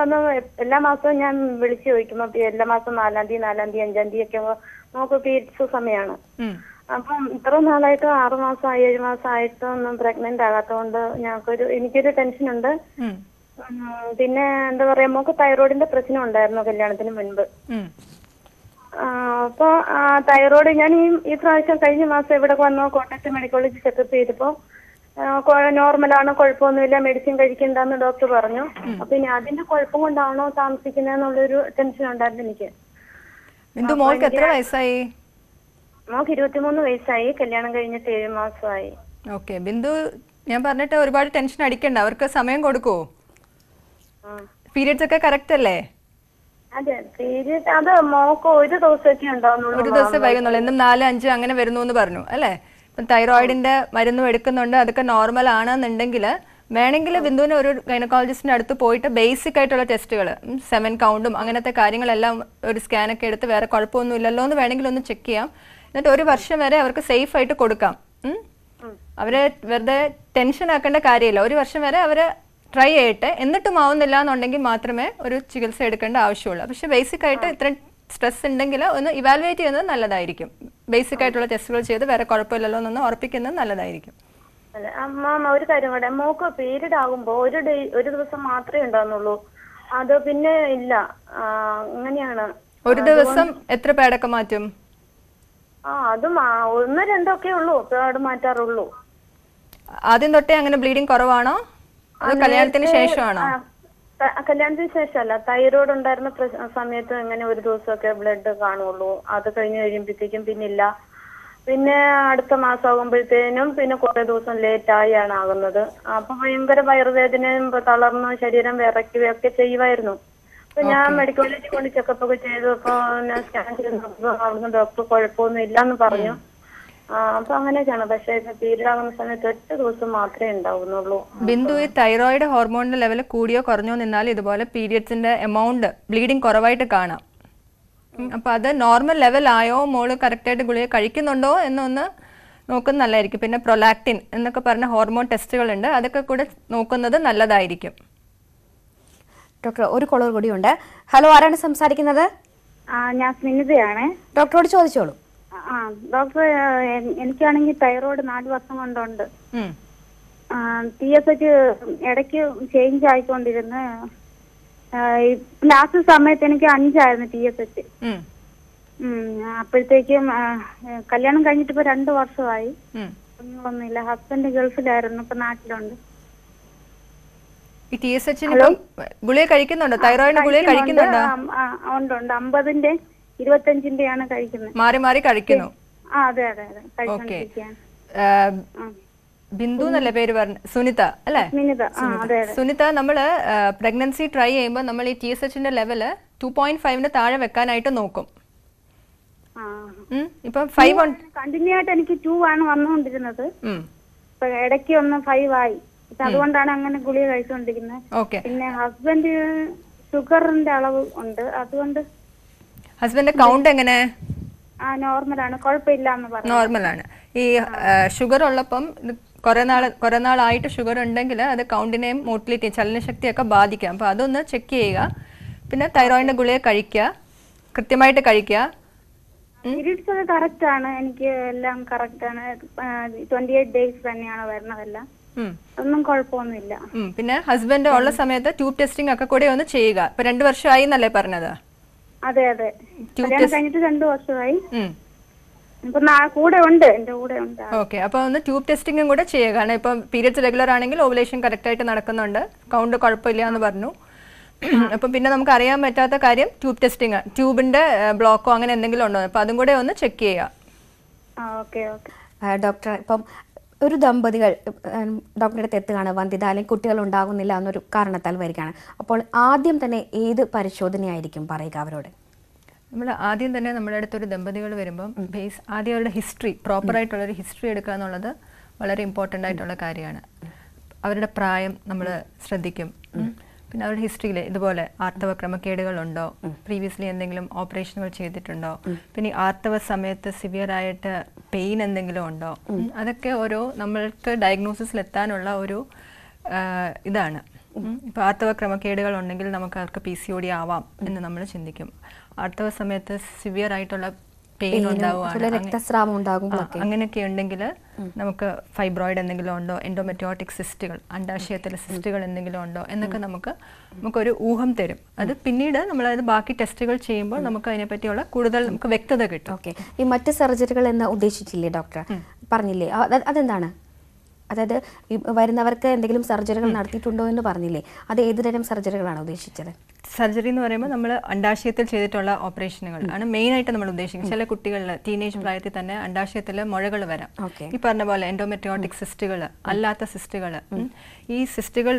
എല്ലാ മാസവും ഞാൻ വിളിച്ചു ചോദിക്കും അപ്പൊ എല്ലാ മാസവും നാലാം തീയതി നാലാം തീയതി അഞ്ചാം തീയതി ഒക്കെ ആവുമ്പോ നമുക്ക് പീരീഡ്സ് സമയമാണ് ഉം. അപ്പം ഇത്ര നാളായിട്ടോ ആറ് മാസം ഏഴ് മാസം ആയിട്ടൊന്നും പ്രഗ്നന്റ് ആകാത്തതുകൊണ്ട് ഞങ്ങൾക്കൊരു എനിക്കൊരു ടെൻഷൻ ഉണ്ട് പിന്നെ എന്താ പറയാ മോക്ക് തൈറോയിഡിന്റെ പ്രശ്നം ഉണ്ടായിരുന്നു കല്യാണത്തിന് മുൻപ് അപ്പൊ തൈറോയിഡ് ഞാൻ ഈ ഈ പ്രാവശ്യം കഴിഞ്ഞ മാസം ഇവിടെ വന്നു കോട്ടയത്ത് മെഡിക്കോളജി ചെക്കപ്പ് ചെയ്തപ്പോ നോർമലാണ് കുഴപ്പമൊന്നുമില്ല മെഡിസിൻ കഴിക്കണ്ടെന്ന് ഡോക്ടർ പറഞ്ഞു അപ്പൊ ഇനി അതിന്റെ കുഴപ്പം കൊണ്ടാണോ താമസിക്കുന്നതെന്നുള്ളൊരു ടെൻഷൻ ഉണ്ടായിരുന്നു എനിക്ക് ബിന്ദു മോൾക്ക് എത്ര വയസ്സായി മോൾക്ക് ഇരുപത്തിമൂന്ന് വയസ്സായി കല്യാണം കഴിഞ്ഞിട്ട് ഏഴ് മാസമായി ഓക്കെ ബിന്ദു ഞാൻ പറഞ്ഞിട്ട് ഒരുപാട് ടെൻഷൻ അടിക്കണ്ട അവർക്ക് സമയം കൊടുക്കുവോ പീരിയഡ്സ് ഒക്കെ കറക്റ്റ് അല്ലേ അതെ മോക്ക് ഒരു ഒരു ദിവസം വൈകുന്നുള്ളൂ എന്നും നാല് അഞ്ച് അങ്ങനെ വരുന്നു എന്ന് പറഞ്ഞു അല്ലേ ഇപ്പം തൈറോയിഡിന്റെ മരുന്നും എടുക്കുന്നുണ്ട് അതൊക്കെ നോർമൽ ആണെന്നുണ്ടെങ്കിൽ വേണമെങ്കിൽ ബിന്ദുവിന് ഒരു ഗൈനക്കോളജിസ്റ്റിന്റെ അടുത്ത് പോയിട്ട് ബേസിക് ആയിട്ടുള്ള ടെസ്റ്റുകൾ സെവൻ കൗണ്ടും അങ്ങനത്തെ കാര്യങ്ങളെല്ലാം ഒരു സ്കാനൊക്കെ എടുത്ത് വേറെ കുഴപ്പമൊന്നും ഇല്ലല്ലോ എന്ന് വേണമെങ്കിൽ ഒന്ന് ചെക്ക് ചെയ്യാം എന്നിട്ട് ഒരു വർഷം വരെ അവർക്ക് സേഫ് ആയിട്ട് കൊടുക്കാം അവരെ വെറുതെ ടെൻഷൻ ആക്കേണ്ട കാര്യമില്ല ഒരു വർഷം വരെ അവരെ ട്രൈ ചെയ്യട്ടെ എന്നിട്ടും ആവുന്നില്ല എന്നുണ്ടെങ്കിൽ മാത്രമേ ഒരു ചികിത്സ എടുക്കേണ്ട ആവശ്യമുള്ളൂ പക്ഷെ ബേസിക് ആയിട്ട് ഇത്രയും സ്ട്രെസ് ഉണ്ടെങ്കിൽ ഒന്ന് ഇവാലുവേറ്റ് ചെയ്യുന്നത് നല്ലതായിരിക്കും ബേസിക് ആയിട്ടുള്ള ടെസ്റ്റുകൾ ചെയ്ത് വേറെ കുഴപ്പമില്ലല്ലോ എന്നൊന്ന് ഉറപ്പിക്കുന്നത് നല്ലതായിരിക്കും അമ്മ ഒരു കാര്യം കൂടെ മോക്ക് പീരീഡ് ഒരു ഡേ ഒരു ദിവസം മാത്രമേ ഉണ്ടാകുന്നുള്ളൂ അത് പിന്നെ ഇല്ല അങ്ങനെയാണ് ഒരു ദിവസം എത്ര പേടൊക്കെ മാറ്റും ആ അത് ഒന്ന് രണ്ടൊക്കെ ഉള്ളൂ പേട് മാറ്റാറുള്ളൂ ആദ്യം തൊട്ടേ അങ്ങനെ ബ്ലീഡിങ് കുറവാണോ കല്യാണത്തിന് ശേഷമാണോ കല്യാണത്തിന് ശേഷമല്ല തൈറോയ്ഡ് ഉണ്ടായിരുന്ന സമയത്ത് ഇങ്ങനെ ഒരു ദിവസമൊക്കെ ബ്ലഡ് കാണുള്ളൂ അത് കഴിഞ്ഞ് കഴിയുമ്പോഴത്തേക്കും ഇല്ല പിന്നെ അടുത്ത മാസം ആകുമ്പോഴത്തേനും പിന്നെ കുറെ ദിവസം ലേറ്റായാണ് ആകുന്നത് അപ്പൊ ഭയങ്കര വയറുവേദനയും തളർന്ന് ശരീരം വിറയ്ക്കുകയൊക്കെ ചെയ്യുമായിരുന്നു അപ്പൊ ഞാൻ മെഡിക്കൽ കോളേജിൽ കൊണ്ട് ചെക്കപ്പ് ഒക്കെ ചെയ്തപ്പോ സ്കാൻ ചെയ്ത് അവിടുന്ന് ഡോക്ടർ കുഴപ്പമൊന്നും ഇല്ലാന്ന് പറഞ്ഞു അപ്പൊ അങ്ങനെയൊക്കെയാണ് പക്ഷെ പീരീഡ് ആകുന്ന സമയത്ത് എട്ട് ദിവസം മാത്രമേ ഉണ്ടാവുന്നുള്ളൂ ബിന്ദു ഈ തൈറോയിഡ് ഹോർമോണിന്റെ ലെവൽ കൂടിയോ കുറഞ്ഞോ നിന്നാൽ ഇതുപോലെ പീരിയഡ്സിന്റെ എമൗണ്ട് ബ്ലീഡിങ് കുറവായിട്ട് കാണാം അപ്പൊ അത് നോർമൽ ലെവൽ ആയോ മോള് കറക്റ്റായിട്ട് ഗുളിക കഴിക്കുന്നുണ്ടോ എന്നൊന്ന് നോക്കുന്നത് നല്ലതായിരിക്കും പിന്നെ പ്രൊലാക്ടിൻ എന്നൊക്കെ പറഞ്ഞ ഹോർമോൺ ടെസ്റ്റുകൾ ഉണ്ട് അതൊക്കെ കൂടെ നോക്കുന്നത് നല്ലതായിരിക്കും ഡോക്ടർ ഒരു കോളർ കൂടിയുണ്ട് ഹലോ ആരാണ് സംസാരിക്കുന്നത് ഞാൻ സ്മിനിതയാണ് ഡോക്ടറോട് ചോദിച്ചോളൂ ഡോക്ടർ എനിക്കാണെങ്കിൽ തൈറോയ്ഡ് നാല് വർഷം കൊണ്ടുണ്ട് പി എസ് എച്ച് ഇടയ്ക്ക് ചേഞ്ച് ആയിക്കൊണ്ടിരുന്ന് ലാസ്റ്റ് സമയത്ത് എനിക്ക് അഞ്ചായിരുന്നു പി എസ് എച്ച് അപ്പോഴത്തേക്കും കല്യാണം കഴിഞ്ഞിട്ട് ഇപ്പൊ രണ്ടു വർഷമായി ഒന്നുമില്ല ഹസ്ബൻഡ് ഗൾഫിലായിരുന്നു ഇപ്പൊ നാട്ടിലുണ്ട് ഗുളിക കഴിക്കുന്നുണ്ടോ തൈറോയിഡിന് ഗുളിക കഴിക്കുന്നുണ്ടോ ഉണ്ട് ഉണ്ട് അമ്പതിന്റെ ഇരുപത്തഞ്ചിന്റെയാണ് കഴിക്കുന്നത് മാറി മാറി കഴിക്കുന്നു ആ അതെ അതെ അതെ കഴിച്ചോണ്ടിരിക്കുകയാണ് ബിന്ദു എന്നല്ലേ പേര് പറഞ്ഞു സുനിത അല്ലേ സുനിത നമ്മള് പ്രഗ്നൻസി ട്രൈ ചെയ്യുമ്പോൾ നമ്മൾ ഈ ടി എസ് എച്ചിന്റെ ലെവല് ടു പോയിന്റ് ഫൈവിന് താഴെ വെക്കാനായിട്ട് നോക്കും ഇപ്പം ഫൈവ് കണ്ടിന്യൂ ആയിട്ട് എനിക്ക് ടു ആണ് വന്നുകൊണ്ടിരുന്നത് ഇടയ്ക്ക് ഒന്ന് ഫൈവ് ആയി അതുകൊണ്ടാണ് അങ്ങനെ ഗുളിക കഴിച്ചുകൊണ്ടിരിക്കുന്നത് പിന്നെ ഹസ്ബൻഡ് ഷുഗറിന്റെ അളവ് ഉണ്ട് അതുകൊണ്ട് ഹസ്ബൻഡിന്റെ കൗണ്ട് എങ്ങനെ നോർമൽ ആണ് ഈ ഷുഗർ ഉള്ളപ്പം കുറെ നാൾ കുറെ നാളായിട്ട് ഷുഗർ ഉണ്ടെങ്കിൽ അത് കൗണ്ടിനെയും മോട്ടിലിറ്റിയും ചലനശക്തിയൊക്കെ ബാധിക്കാം അപ്പോൾ അതൊന്ന് ചെക്ക് ചെയ്യുക പിന്നെ തൈറോയിഡിന്റെ ഗുളിക കഴിക്കുക കൃത്യമായിട്ട് കഴിക്കുക ആണ് എനിക്ക് എല്ലാം ആണ് ഡേയ്സ് ഒന്നും പിന്നെ ഹസ്ബൻഡ് ഉള്ള സമയത്ത് ട്യൂബ് ടെസ്റ്റിംഗ് ഒക്കെ കൂടെ ഒന്ന് ചെയ്യുക ഇപ്പൊ രണ്ടു വർഷമായി എന്നല്ലേ പറഞ്ഞത് അതെ അതെ കല്യാണം കഴിഞ്ഞിട്ട് രണ്ടു വർഷമായി കൂടെ ഉണ്ട് കൂടെ ഉണ്ട് ഓക്കെ അപ്പൊ ഒന്ന് ട്യൂബ് ടെസ്റ്റിംഗും കൂടെ ചെയ്യുക കാരണം ഇപ്പൊ പീരിയഡ്സ് റെഗുലർ ആണെങ്കിൽ ഓവുലേഷൻ കറക്റ്റ് ആയിട്ട് നടക്കുന്നുണ്ട് കൗണ്ട് കുഴപ്പമില്ല എന്ന് പറഞ്ഞു അപ്പൊ പിന്നെ നമുക്ക് അറിയാൻ പറ്റാത്ത കാര്യം ട്യൂബ് ടെസ്റ്റിംഗ് ട്യൂബിന്റെ ബ്ലോക്കോ അങ്ങനെ എന്തെങ്കിലും ഉണ്ടോ അപ്പൊ അതും കൂടെ ഒന്ന് ചെക്ക് ചെയ്യുക ഡോക്ടർ ഇപ്പം ഒരു ദമ്പതികൾ ഡോക്ടറുടെ അടുത്ത് എത്തുകയാണ് വന്ധ്യത അല്ലെങ്കിൽ കുട്ടികൾ ഉണ്ടാകുന്നില്ല എന്നൊരു കാരണത്താൽ വരികയാണ് അപ്പോൾ ആദ്യം തന്നെ ഏത് പരിശോധനയായിരിക്കും പറയുക അവരോട് നമ്മൾ ആദ്യം തന്നെ നമ്മുടെ അടുത്തൊരു ദമ്പതികൾ വരുമ്പം ബേസ് ആദ്യം അവരുടെ ഹിസ്റ്ററി പ്രോപ്പറായിട്ടുള്ളൊരു ഹിസ്റ്ററി എടുക്കുക എന്നുള്ളത് വളരെ ഇമ്പോർട്ടൻ്റ് ആയിട്ടുള്ള കാര്യമാണ് അവരുടെ പ്രായം നമ്മൾ ശ്രദ്ധിക്കും പിന്നെ അവരുടെ ഹിസ്റ്ററിയിൽ ഇതുപോലെ ആർത്തവ ക്രമക്കേടുകളുണ്ടോ പ്രീവിയസ്ലി എന്തെങ്കിലും ഓപ്പറേഷനുകൾ ചെയ്തിട്ടുണ്ടോ പിന്നെ ആർത്തവ സമയത്ത് സിവിയർ ആയിട്ട് പെയിൻ എന്തെങ്കിലും ഉണ്ടോ അതൊക്കെ ഓരോ നമ്മൾക്ക് ഡയഗ്നോസിസിൽ എത്താനുള്ള ഒരു ഇതാണ് ഇപ്പൊ ആർത്തവ ക്രമക്കേടുകൾ ഉണ്ടെങ്കിൽ നമുക്ക് അവർക്ക് പി സി ഒ ഡി ആവാം എന്ന് നമ്മൾ ചിന്തിക്കും ആർത്തവ സമയത്ത് സിവിയർ ആയിട്ടുള്ള ഉണ്ടാകും അങ്ങനെയൊക്കെ ഉണ്ടെങ്കിൽ നമുക്ക് ഫൈബ്രോയിഡ് എന്തെങ്കിലും ഉണ്ടോ എൻഡോമെറ്റോട്ടിക് സിസ്റ്റുകൾ അണ്ടാശയത്തിലെ സിസ്റ്റുകൾ എന്തെങ്കിലും ഉണ്ടോ എന്നൊക്കെ നമുക്ക് നമുക്കൊരു ഊഹം തരും അത് പിന്നീട് നമ്മൾ അതായത് ബാക്കി ടെസ്റ്റുകൾ ചെയ്യുമ്പോൾ നമുക്ക് അതിനെ പറ്റിയുള്ള കൂടുതൽ നമുക്ക് വ്യക്തത കിട്ടും ഓക്കെ ഈ മറ്റ് സർജറികൾ എന്ന് ഉദ്ദേശിച്ചില്ലേ ഡോക്ടർ പറഞ്ഞില്ലേ അതെന്താണ് അതായത് വരുന്നവർക്ക് എന്തെങ്കിലും സർജറികൾ നടത്തിയിട്ടുണ്ടോ എന്ന് പറഞ്ഞില്ലേ അത് ഏതുതരം സർജറികളാണ് ഉദ്ദേശിച്ചത് സർജറി എന്ന് പറയുമ്പോൾ നമ്മൾ അണ്ടാശയത്തിൽ ചെയ്തിട്ടുള്ള ഓപ്പറേഷനുകൾ ആണ് മെയിൻ ആയിട്ട് നമ്മൾ ഉദ്ദേശിക്കുന്നത് ചില കുട്ടികളിൽ ടീനേജ് പ്രായത്തിൽ തന്നെ അണ്ടാശയത്തിൽ മുഴകൾ വരാം ഈ പറഞ്ഞ പോലെ എൻഡോമെട്രിയോട്ടിക് സിസ്റ്റുകൾ അല്ലാത്ത സിസ്റ്റുകൾ ഈ സിസ്റ്റുകൾ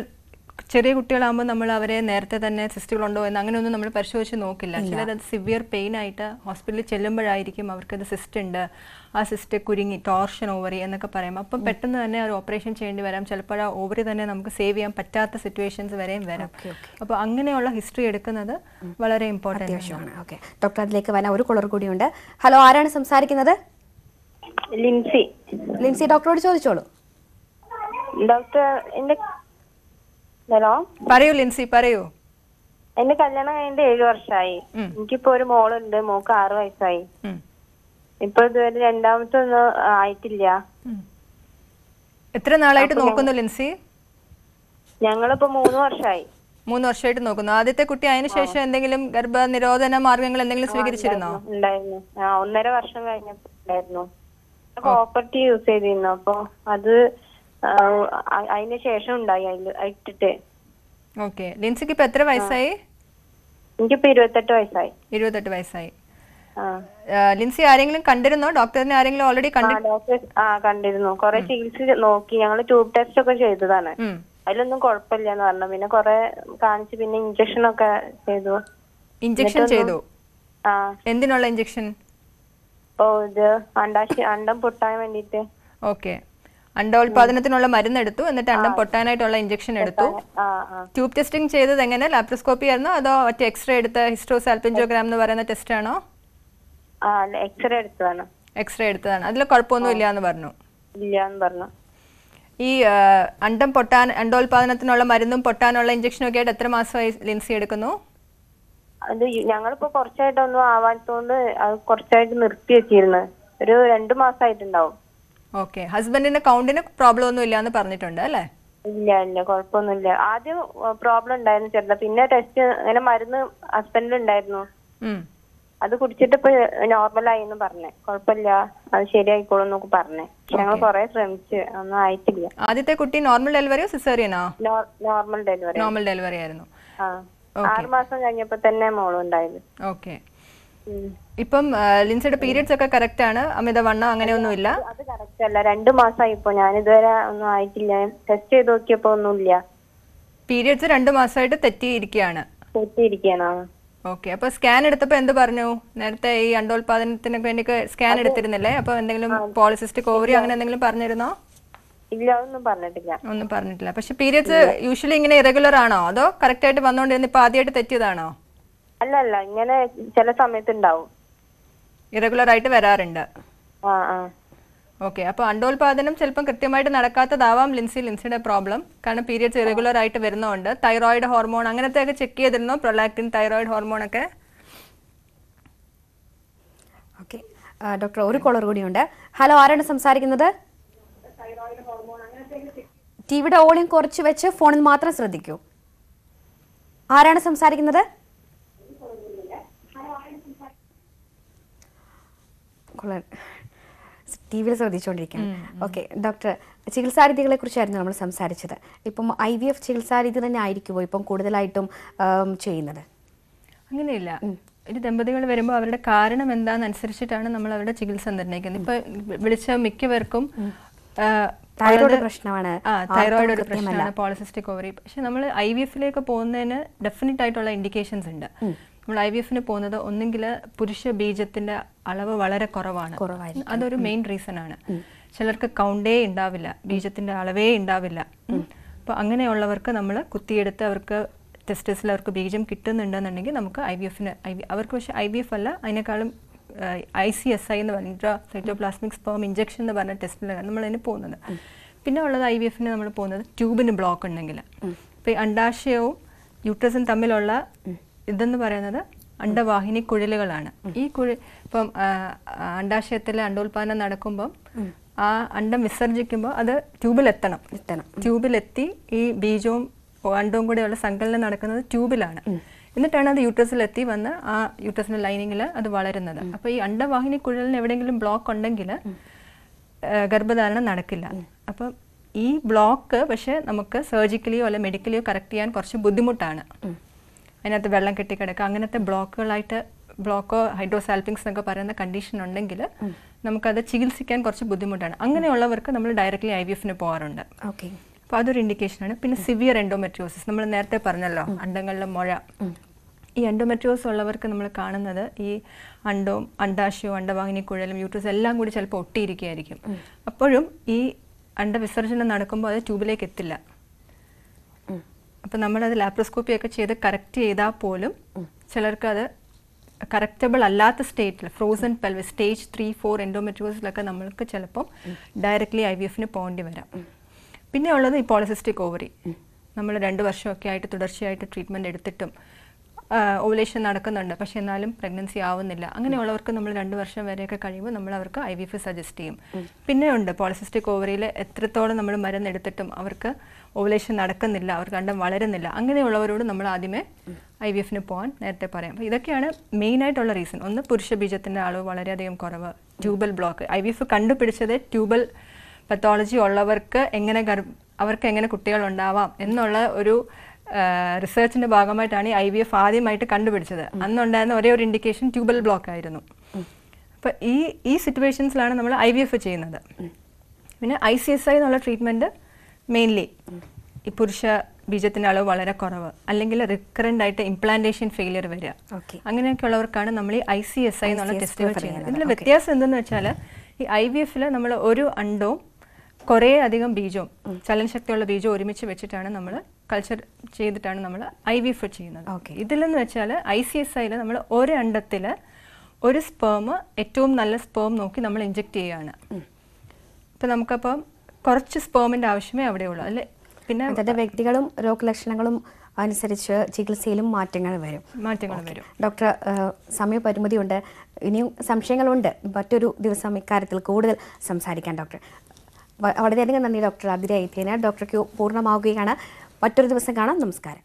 ചെറിയ കുട്ടികളാകുമ്പോൾ നമ്മൾ അവരെ നേരത്തെ തന്നെ സിസ്റ്റുകളുണ്ടോ എന്ന് അങ്ങനെയൊന്നും നമ്മൾ പരിശോധിച്ച് നോക്കില്ല ചിലത് സിവിയർ പെയിൻ ആയിട്ട് ഹോസ്പിറ്റലിൽ ചെല്ലുമ്പോഴായിരിക്കും അവർക്കത് സിസ്റ്റ് ഉണ്ട് ആ സിസ്റ്റ് കുരുങ്ങി ടോർഷൻ ഓവറി എന്നൊക്കെ പറയും അപ്പം പെട്ടെന്ന് തന്നെ ഒരു ഓപ്പറേഷൻ ചെയ്യേണ്ടി വരാം ചിലപ്പോൾ ആ ഓവറി തന്നെ നമുക്ക് സേവ് ചെയ്യാൻ പറ്റാത്ത സിറ്റുവേഷൻസ് വരെയും വരാം അപ്പോൾ അങ്ങനെയുള്ള ഹിസ്റ്ററി എടുക്കുന്നത് വളരെ ഇമ്പോർട്ടൻ്റ് ആണ് ഓക്കെ ഡോക്ടർ അതിലേക്ക് വരാൻ ഒരു കുളർ കൂടിയുണ്ട് ഹലോ ആരാണ് സംസാരിക്കുന്നത് ലിംസി ലിംസി ഡോക്ടറോട് ചോദിച്ചോളൂ ഡോക്ടർ എന്റെ ഹലോ പറയൂ ലിൻസി പറയൂ എന്റെ കല്യാണം കഴിഞ്ഞിട്ട് ഏഴു വർഷമായി എനിക്കിപ്പോ ഒരു മോളുണ്ട് മോക്ക് ആറ് വയസ്സായി ഇപ്പൊ ഇതുവരെ രണ്ടാമത്തെ ഒന്നും ആയിട്ടില്ല എത്ര നാളായിട്ട് നോക്കുന്നു ലിൻസി ഞങ്ങളിപ്പോ മൂന്ന് വർഷമായി മൂന്ന് വർഷമായിട്ട് നോക്കുന്നു ആദ്യത്തെ കുട്ടി അതിന് ശേഷം എന്തെങ്കിലും ഗർഭനിരോധന മാർഗങ്ങൾ എന്തെങ്കിലും സ്വീകരിച്ചിരുന്നോ ഉണ്ടായിരുന്നു ഒന്നര വർഷം കഴിഞ്ഞപ്പോ ഉണ്ടായിരുന്നു കോപ്പർട്ടി യൂസ് ചെയ്തിരുന്നു അപ്പൊ അത് അതിന് ശേഷം ഉണ്ടായി അതിൽ ഇട്ടിട്ട് ഓക്കെ ലിൻസിക്ക് ഇപ്പൊ എത്ര വയസ്സായി എനിക്കിപ്പോ ഇരുപത്തെട്ട് വയസ്സായി ഇരുപത്തെട്ട് വയസ്സായി ലിൻസി ആരെങ്കിലും കണ്ടിരുന്നോ ഡോക്ടറിനെ ആരെങ്കിലും ഓൾറെഡി ആ കണ്ടിരുന്നു കൊറേ ചികിത്സ നോക്കി ഞങ്ങള് ട്യൂബ് ടെസ്റ്റ് ഒക്കെ ചെയ്തതാണ് അതിലൊന്നും കുഴപ്പമില്ല എന്ന് പറഞ്ഞു പിന്നെ കൊറേ കാണിച്ച് പിന്നെ ഇഞ്ചക്ഷൻ ഒക്കെ ചെയ്തു ഇഞ്ചക്ഷൻ ചെയ്തു എന്തിനുള്ള ഇഞ്ചക്ഷൻ ഓ അണ്ടം പൊട്ടാൻ വേണ്ടിട്ട് ഓക്കെ അണ്ടോൽപാദനത്തിനുള്ള മരുന്നെടുത്തു എന്നിട്ട് അണ്ടം പൊട്ടാനായിട്ടുള്ള ഇഞ്ചക്ഷൻ എടുത്തു ട്യൂബ് ടെസ്റ്റിംഗ് ചെയ്തത് എങ്ങനെ ലാപ്രോസ്കോപ്പി ആയിരുന്നോ അതോ മറ്റേ എക്സ്റേ എടുത്ത ഹിസ്റ്റോസാൽപിൻജോഗ്രാം എന്ന് പറയുന്ന ടെസ്റ്റ് ആണോ എക്സ്റേ എടുത്തതാണ് എക്സ്റേ എടുത്തതാണ് അതിൽ കുഴപ്പമൊന്നും ഇല്ല എന്ന് പറഞ്ഞു ഇല്ല എന്ന് പറഞ്ഞു ഈ അണ്ടം പൊട്ടാൻ അണ്ടോൽപാദനത്തിനുള്ള മരുന്നും പൊട്ടാനുള്ള ഇഞ്ചക്ഷനും ഒക്കെ ആയിട്ട് എത്ര മാസമായി ലിൻസി എടുക്കുന്നു ഞങ്ങളിപ്പോ കുറച്ചായിട്ടൊന്നും ആവാത്തോണ്ട് അത് കുറച്ചായിട്ട് നിർത്തി വെച്ചിരുന്നു ഒരു രണ്ടു മാസമായിട്ടുണ്ടാവും ഓക്കെ ഹസ്ബൻഡിന്റെ അക്കൗണ്ടിന് പ്രോബ്ലം ഒന്നും ഇല്ലാന്ന് പറഞ്ഞിട്ടുണ്ട് അല്ലേ ഇല്ല ഇല്ല കുഴപ്പമൊന്നുമില്ല ആദ്യം പ്രോബ്ലം ഉണ്ടായിരുന്നു ചേട്ടാ പിന്നെ ടെസ്റ്റ് അങ്ങനെ മരുന്ന് ഹസ്ബൻഡിലുണ്ടായിരുന്നു ഉണ്ടായിരുന്നു അത് കുടിച്ചിട്ട് ഇപ്പൊ ആയി എന്ന് പറഞ്ഞേ കുഴപ്പമില്ല അത് ശരിയായിക്കോളും എന്നൊക്കെ പറഞ്ഞേ ഞങ്ങൾ കുറെ ശ്രമിച്ച് ഒന്നും ആയിട്ടില്ല ആദ്യത്തെ കുട്ടി നോർമൽ ഡെലിവറിയോ സിസേറിയനോ നോർമൽ ഡെലിവറി നോർമൽ ഡെലിവറി ആയിരുന്നു ആറുമാസം കഴിഞ്ഞപ്പോ തന്നെ മോളുണ്ടായത് ഓക്കെ ഇപ്പം ലിൻസയുടെ പീരിയഡ്സ് ഒക്കെ കറക്റ്റ് ആണ് അമിത വണ്ണം അങ്ങനെയൊന്നും ഇല്ല അത് കറക്റ്റ് അല്ല രണ്ടു മാസമായി ഇപ്പൊ ഞാൻ ഇതുവരെ ഒന്നും ആയിട്ടില്ല ടെസ്റ്റ് ചെയ്ത് നോക്കിയപ്പോ ഒന്നുമില്ല പീരിയഡ്സ് രണ്ടു മാസമായിട്ട് തെറ്റിയിരിക്കുകയാണ് ഓക്കെ അപ്പൊ സ്കാൻ എടുത്തപ്പോ എന്ത് പറഞ്ഞു നേരത്തെ ഈ അണ്ടോത്പാദനത്തിന് വേണ്ടി സ്കാൻ എടുത്തിരുന്നില്ലേ അപ്പൊ എന്തെങ്കിലും പോളിസിസ്റ്റിക് ഓവറി അങ്ങനെ എന്തെങ്കിലും പറഞ്ഞിരുന്നോ ഇല്ല ഒന്നും പറഞ്ഞിട്ടില്ല ഒന്നും പറഞ്ഞിട്ടില്ല പക്ഷെ പീരിയഡ്സ് യൂഷ്വലി ഇങ്ങനെ ഇറഗുലർ ആണോ അതോ കറക്റ്റ് ആയിട്ട് വന്നോണ്ടിരുന്ന ഇപ്പൊ ആദ്യമായിട്ട് തെറ്റിയതാണോ അല്ലല്ല ഇങ്ങനെ ചില സമയത്ത് ഇറഗുലർ ആയിട്ട് വരാറുണ്ട് ആ ഓക്കെ അപ്പൊ അണ്ടോൽപാദനം ചിലപ്പോൾ കൃത്യമായിട്ട് നടക്കാത്തതാവാം ലിൻസി ലിൻസിയുടെ പ്രോബ്ലം കാരണം പീരിയഡ്സ് ഇറഗുലർ ആയിട്ട് വരുന്നതുകൊണ്ട് തൈറോയിഡ് ഹോർമോൺ അങ്ങനത്തെ ഒക്കെ ചെക്ക് ചെയ്തിരുന്നോ പ്രൊലാക്റ്റിൻ തൈറോയിഡ് ഹോർമോൺ ഒക്കെ ഓക്കെ ഡോക്ടർ ഒരു കോളർ കൂടിയുണ്ട് ഹലോ ആരാണ് സംസാരിക്കുന്നത് ടിവിയുടെ ഓളിയും കുറച്ച് വെച്ച് ഫോണിൽ മാത്രം ശ്രദ്ധിക്കൂ ആരാണ് സംസാരിക്കുന്നത് കൊള്ളാൻ ടി വിയിൽ ശ്രദ്ധിച്ചുകൊണ്ടിരിക്കുകയാണ് ഓക്കെ ഡോക്ടർ ചികിത്സാരീതികളെ കുറിച്ചായിരുന്നു നമ്മൾ സംസാരിച്ചത് ഇപ്പം ഐ വി എഫ് ചികിത്സാരീതി തന്നെ ആയിരിക്കുമോ ഇപ്പം കൂടുതലായിട്ടും ചെയ്യുന്നത് അങ്ങനെയില്ല ഒരു ദമ്പതികൾ വരുമ്പോൾ അവരുടെ കാരണം എന്താണെന്നനുസരിച്ചിട്ടാണ് നമ്മൾ അവരുടെ ചികിത്സ നിർണ്ണയിക്കുന്നത് ഇപ്പൊ വിളിച്ച മിക്കവർക്കും തൈറോയ്ഡ് പ്രശ്നമാണ് തൈറോയ്ഡ് ഒരു പ്രശ്നമാണ് പോളിസിസ്റ്റിക് ഓവറി പക്ഷെ നമ്മൾ ഐ വി എഫിലേക്ക് പോകുന്നതിന് ഡെഫിനറ്റ് ആയിട്ടുള്ള ഇൻഡിക്കേഷൻസ് ഉണ്ട് നമ്മൾ ഐ വി എഫിന് പോകുന്നത് ഒന്നെങ്കിൽ പുരുഷ ബീജത്തിന്റെ അളവ് വളരെ കുറവാണ് അതൊരു മെയിൻ റീസൺ ആണ് ചിലർക്ക് കൗണ്ടേ ഉണ്ടാവില്ല ബീജത്തിന്റെ അളവേ ഉണ്ടാവില്ല അപ്പോൾ അങ്ങനെയുള്ളവർക്ക് നമ്മൾ കുത്തിയെടുത്ത് അവർക്ക് ടെസ്റ്റസിൽ അവർക്ക് ബീജം കിട്ടുന്നുണ്ടെന്നുണ്ടെങ്കിൽ നമുക്ക് ഐ വി എഫിന് ഐ വി അവർക്ക് പക്ഷേ ഐ വി എഫ് അല്ല അതിനേക്കാളും ഐ സി എസ് ഐ എന്ന് പറഞ്ഞിട്ട് സൈറ്റോപ്ലാസ്മിക് സ്പേം ഇഞ്ചക്ഷൻ എന്ന് പറഞ്ഞ ടെസ്റ്റിലാണ് നമ്മൾ അതിന് പോകുന്നത് പിന്നെ ഉള്ളത് ഐ വി എഫിന് നമ്മൾ പോകുന്നത് ട്യൂബിന് ബ്ലോക്ക് ഉണ്ടെങ്കിൽ അപ്പോൾ ഈ അണ്ടാശയവും യൂട്രസും തമ്മിലുള്ള ഇതെന്ന് പറയുന്നത് അണ്ടവാഹിനി കുഴലുകളാണ് ഈ കുഴി ഇപ്പം അണ്ടാശയത്തിലെ അണ്ടോൽപാദനം നടക്കുമ്പം ആ അണ്ടം വിസർജിക്കുമ്പോൾ അത് ട്യൂബിലെത്തണം എത്തണം ട്യൂബിലെത്തി ഈ ബീജവും അണ്ടവും കൂടെയുള്ള സങ്കലനം നടക്കുന്നത് ട്യൂബിലാണ് എന്നിട്ടാണ് അത് യൂട്രസിലെത്തി വന്ന് ആ യൂട്രസിന്റെ ലൈനിങ്ങിൽ അത് വളരുന്നത് അപ്പൊ ഈ അണ്ടവാഹിനി കുഴലിന് എവിടെയെങ്കിലും ബ്ലോക്ക് ഉണ്ടെങ്കിൽ ഗർഭധാരണം നടക്കില്ല അപ്പം ഈ ബ്ലോക്ക് പക്ഷെ നമുക്ക് സർജിക്കലിയോ അല്ലെ മെഡിക്കലിയോ കറക്റ്റ് ചെയ്യാൻ കുറച്ച് ബുദ്ധിമുട്ടാണ് അതിനകത്ത് വെള്ളം കെട്ടിക്കിടക്കുക അങ്ങനത്തെ ബ്ലോക്കുകളായിട്ട് ബ്ലോക്കോ ഹൈഡ്രോസാൽപിങ്സ് എന്നൊക്കെ പറയുന്ന കണ്ടീഷൻ ഉണ്ടെങ്കിൽ നമുക്കത് ചികിത്സിക്കാൻ കുറച്ച് ബുദ്ധിമുട്ടാണ് അങ്ങനെയുള്ളവർക്ക് നമ്മൾ ഡയറക്റ്റ്ലി ഐ വി എഫിന് പോകാറുണ്ട് ഓക്കെ അപ്പൊ അതൊരു ഇൻഡിക്കേഷനാണ് പിന്നെ സിവിയർ എൻഡോമെട്രിയോസിസ് നമ്മൾ നേരത്തെ പറഞ്ഞല്ലോ അണ്ടങ്ങളിലെ മുഴ ഈ എൻഡോമെട്രിയോസ് ഉള്ളവർക്ക് നമ്മൾ കാണുന്നത് ഈ അണ്ടവും അണ്ടാശയവും അണ്ടവാഹിനി കുഴലും യൂട്രസ് എല്ലാം കൂടി ചിലപ്പോൾ ഒട്ടിയിരിക്കുകയായിരിക്കും അപ്പോഴും ഈ അണ്ടവിസർജനം നടക്കുമ്പോൾ അത് ട്യൂബിലേക്ക് എത്തില്ല അപ്പം നമ്മളത് ലാപ്രോസ്കോപ്പിയൊക്കെ ചെയ്ത് കറക്റ്റ് ചെയ്താൽ പോലും ചിലർക്ക് അത് കറക്റ്റബിൾ അല്ലാത്ത സ്റ്റേറ്റിൽ frozen pelvis stage three four എൻഡോമെട്രിയോസിലൊക്കെ നമ്മൾക്ക് ചിലപ്പം ഡയറക്റ്റ്ലി ഐ വി എഫിന് പോകേണ്ടി വരാം പിന്നെ ഉള്ളത് ഈ പോളിസിസ്റ്റിക് ഓവറി നമ്മൾ രണ്ട് വർഷമൊക്കെ ആയിട്ട് തുടർച്ചയായിട്ട് ട്രീറ്റ്മെൻറ്റ് എടുത്തിട്ടും ഓവലേഷൻ നടക്കുന്നുണ്ട് പക്ഷേ എന്നാലും പ്രഗ്നൻസി ആവുന്നില്ല അങ്ങനെയുള്ളവർക്ക് നമ്മൾ രണ്ട് വർഷം വരെയൊക്കെ കഴിയുമ്പോൾ നമ്മൾ അവർക്ക് ഐ വി എഫ് സജസ്റ്റ് ചെയ്യും പിന്നെ ഉണ്ട് പോളിസിസ്റ്റിക് ഓവറിയിൽ എത്രത്തോളം നമ്മൾ മരുന്ന് എടുത്തിട്ടും അവർക്ക് ഓവലേഷൻ നടക്കുന്നില്ല അവർക്ക് അണ്ടം വളരുന്നില്ല അങ്ങനെയുള്ളവരോട് നമ്മൾ ആദ്യമേ ഐ വി എഫിന് പോകാൻ നേരത്തെ പറയാം അപ്പോൾ ഇതൊക്കെയാണ് മെയിനായിട്ടുള്ള റീസൺ ഒന്ന് പുരുഷ ബീജത്തിൻ്റെ അളവ് വളരെയധികം കുറവ് tubal block I V F കണ്ടുപിടിച്ചത് ട്യൂബൽ പത്തോളജി ഉള്ളവർക്ക് എങ്ങനെ ഗർഭ അവർക്ക് എങ്ങനെ കുട്ടികൾ ഉണ്ടാവാം എന്നുള്ള ഒരു റിസർച്ചിന്റെ ഭാഗമായിട്ടാണ് ഈ ഐ വി എഫ് ആദ്യമായിട്ട് കണ്ടുപിടിച്ചത് അന്നുണ്ടായിരുന്ന ഒരേ ഒരു ഇൻഡിക്കേഷൻ ട്യൂബൽ ബ്ലോക്ക് ആയിരുന്നു അപ്പോൾ ഈ ഈ സിറ്റുവേഷൻസിലാണ് നമ്മൾ ഐ വി എഫ് ചെയ്യുന്നത് പിന്നെ ഐ സി എസ് ഐ എന്നുള്ള ട്രീറ്റ്മെന്റ് മെയിൻലി ഈ പുരുഷ ബീജത്തിന്റെ അളവ് വളരെ കുറവ് അല്ലെങ്കിൽ റിക്കറന്റ് ആയിട്ട് ഇംപ്ലാന്റേഷൻ ഫെയിലിയർ വരിക അങ്ങനെയൊക്കെ ഉള്ളവർക്കാണ് നമ്മൾ ഈ ഐ സി എസ് ഐ എന്നുള്ള ടെസ്റ്റുകൾ ചെയ്യുന്നത് ഇതിന്റെ വ്യത്യാസം എന്തെന്ന് വെച്ചാൽ ഈ ഐ വി എഫില് നമ്മൾ ഒരു അണ്ടവും കുറേ അധികം ബീജവും ചലനശക്തിയുള്ള ബീജവും ഒരുമിച്ച് വെച്ചിട്ടാണ് നമ്മൾ കൾച്ചർ ചെയ്തിട്ടാണ് നമ്മൾ ഐ വി ഫുഡ് ചെയ്യുന്നത് ഇതിലെന്ന് വെച്ചാൽ ഐ സി എസ് ഐയിൽ നമ്മൾ ഒരു ഒരു സ്പേം ഏറ്റവും നല്ല സ്പേം നോക്കി നമ്മൾ ഇഞ്ചക്ട് ചെയ്യുകയാണ് ഇപ്പം നമുക്കപ്പം കുറച്ച് സ്പേമിൻ്റെ ആവശ്യമേ അവിടെ ഉള്ളൂ അല്ലേ പിന്നെ അതിൻ്റെ വ്യക്തികളും രോഗലക്ഷണങ്ങളും അനുസരിച്ച് ചികിത്സയിലും മാറ്റങ്ങൾ വരും മാറ്റങ്ങൾ വരും ഡോക്ടർ സമയപരിമിതിയുണ്ട് ഇനിയും സംശയങ്ങളുണ്ട് മറ്റൊരു ദിവസം ഇക്കാര്യത്തിൽ കൂടുതൽ സംസാരിക്കാൻ ഡോക്ടർ വളരെയധികം നന്ദി ഡോക്ടർ അതിരായി ഐഥേന ഡോക്ടർക്ക് പൂർണ്ണമാവുകയാണ് മറ്റൊരു ദിവസം കാണാം നമസ്കാരം